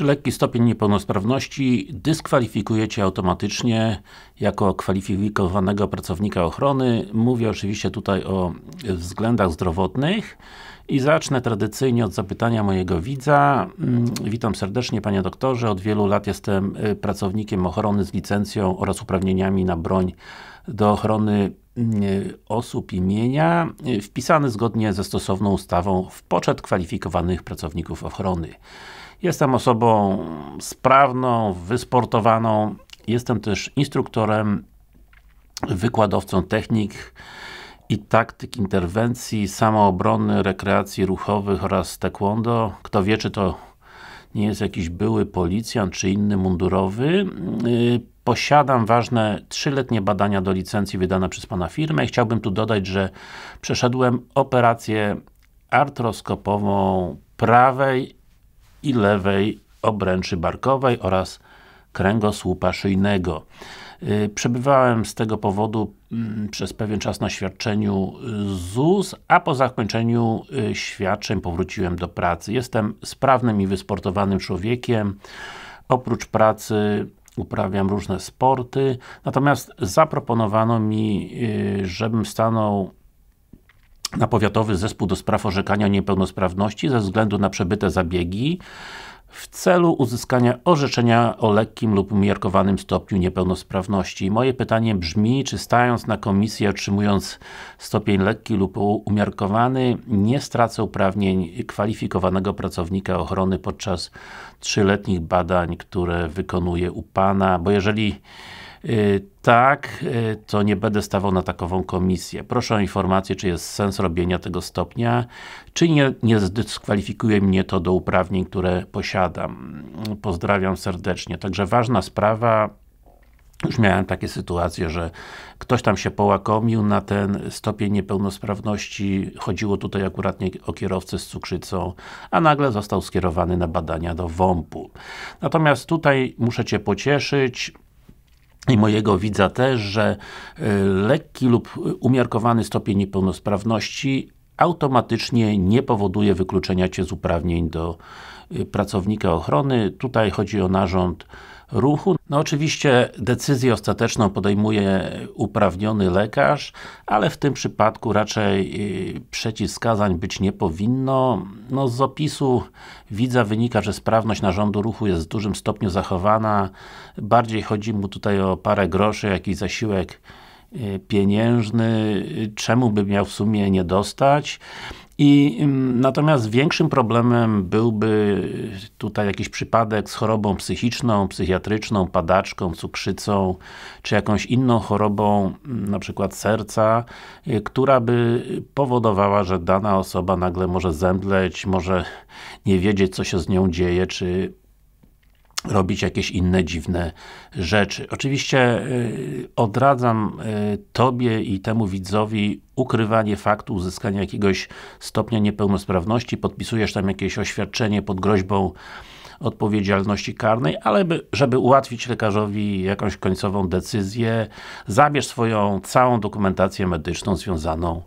Czy lekki stopień niepełnosprawności, dyskwalifikuje Cię automatycznie jako kwalifikowanego pracownika ochrony. Mówię oczywiście tutaj o względach zdrowotnych i zacznę tradycyjnie od zapytania mojego widza. Mm, witam serdecznie Panie Doktorze, od wielu lat jestem y, pracownikiem ochrony z licencją oraz uprawnieniami na broń do ochrony mm, osób i mienia y, wpisany zgodnie ze stosowną ustawą w poczet kwalifikowanych pracowników ochrony. Jestem osobą sprawną, wysportowaną. Jestem też instruktorem, wykładowcą technik i taktyk interwencji, samoobrony, rekreacji ruchowych oraz taekwondo. Kto wie, czy to nie jest jakiś były policjant, czy inny mundurowy. Y, posiadam ważne trzyletnie badania do licencji wydane przez Pana firmę. Chciałbym tu dodać, że przeszedłem operację artroskopową prawej i lewej obręczy barkowej oraz kręgosłupa szyjnego. Y, przebywałem z tego powodu mm, przez pewien czas na świadczeniu y, ZUS, a po zakończeniu y, świadczeń powróciłem do pracy. Jestem sprawnym i wysportowanym człowiekiem. Oprócz pracy uprawiam różne sporty, natomiast zaproponowano mi, żebym stanął na Powiatowy Zespół do Spraw Orzekania Niepełnosprawności ze względu na przebyte zabiegi w celu uzyskania orzeczenia o lekkim lub umiarkowanym stopniu niepełnosprawności. Moje pytanie brzmi, czy stając na komisji otrzymując stopień lekki lub umiarkowany, nie stracę uprawnień kwalifikowanego pracownika ochrony podczas trzyletnich badań, które wykonuje u Pana, bo jeżeli Y, tak, y, to nie będę stawał na takową komisję. Proszę o informację, czy jest sens robienia tego stopnia, czy nie, nie zdyskwalifikuje mnie to do uprawnień, które posiadam. Pozdrawiam serdecznie. Także ważna sprawa, już miałem takie sytuacje, że ktoś tam się połakomił na ten stopień niepełnosprawności, chodziło tutaj akurat o kierowcę z cukrzycą, a nagle został skierowany na badania do WOMP-u. Natomiast tutaj muszę Cię pocieszyć, i mojego widza też, że y, lekki lub y, umiarkowany stopień niepełnosprawności automatycznie nie powoduje wykluczenia Cię z uprawnień do y, pracownika ochrony. Tutaj chodzi o narząd ruchu. No oczywiście decyzję ostateczną podejmuje uprawniony lekarz, ale w tym przypadku raczej y, przeciwwskazań być nie powinno. No z opisu widza wynika, że sprawność narządu ruchu jest w dużym stopniu zachowana. Bardziej chodzi mu tutaj o parę groszy, jakiś zasiłek Y, pieniężny, y, czemu by miał w sumie nie dostać. I mm, natomiast większym problemem byłby y, tutaj jakiś przypadek z chorobą psychiczną, psychiatryczną, padaczką, cukrzycą, czy jakąś inną chorobą, mm, na przykład serca, która by powodowała, że dana osoba nagle może zemdleć, może nie wiedzieć co się z nią dzieje, czy robić jakieś inne dziwne rzeczy. Oczywiście y, odradzam y, Tobie i temu widzowi ukrywanie faktu uzyskania jakiegoś stopnia niepełnosprawności, podpisujesz tam jakieś oświadczenie pod groźbą odpowiedzialności karnej, ale by, żeby ułatwić lekarzowi jakąś końcową decyzję, zabierz swoją całą dokumentację medyczną związaną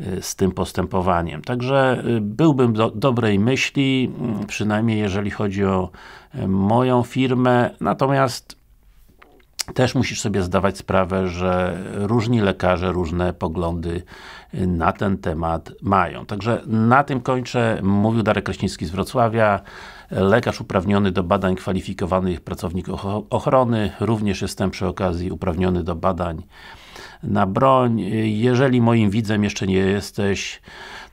Y, z tym postępowaniem. Także y, byłbym do, dobrej myśli, mm, przynajmniej jeżeli chodzi o y, moją firmę, natomiast też musisz sobie zdawać sprawę, że różni lekarze różne poglądy na ten temat mają. Także na tym kończę. Mówił Darek Kraśnicki z Wrocławia, lekarz uprawniony do badań kwalifikowanych pracowników ochrony. Również jestem przy okazji uprawniony do badań na broń. Jeżeli moim widzem jeszcze nie jesteś,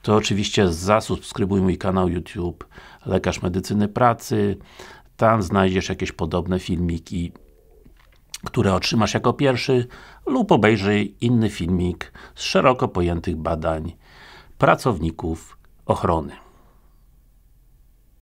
to oczywiście zasubskrybuj mój kanał YouTube Lekarz Medycyny Pracy. Tam znajdziesz jakieś podobne filmiki, które otrzymasz jako pierwszy lub obejrzyj inny filmik z szeroko pojętych badań pracowników ochrony.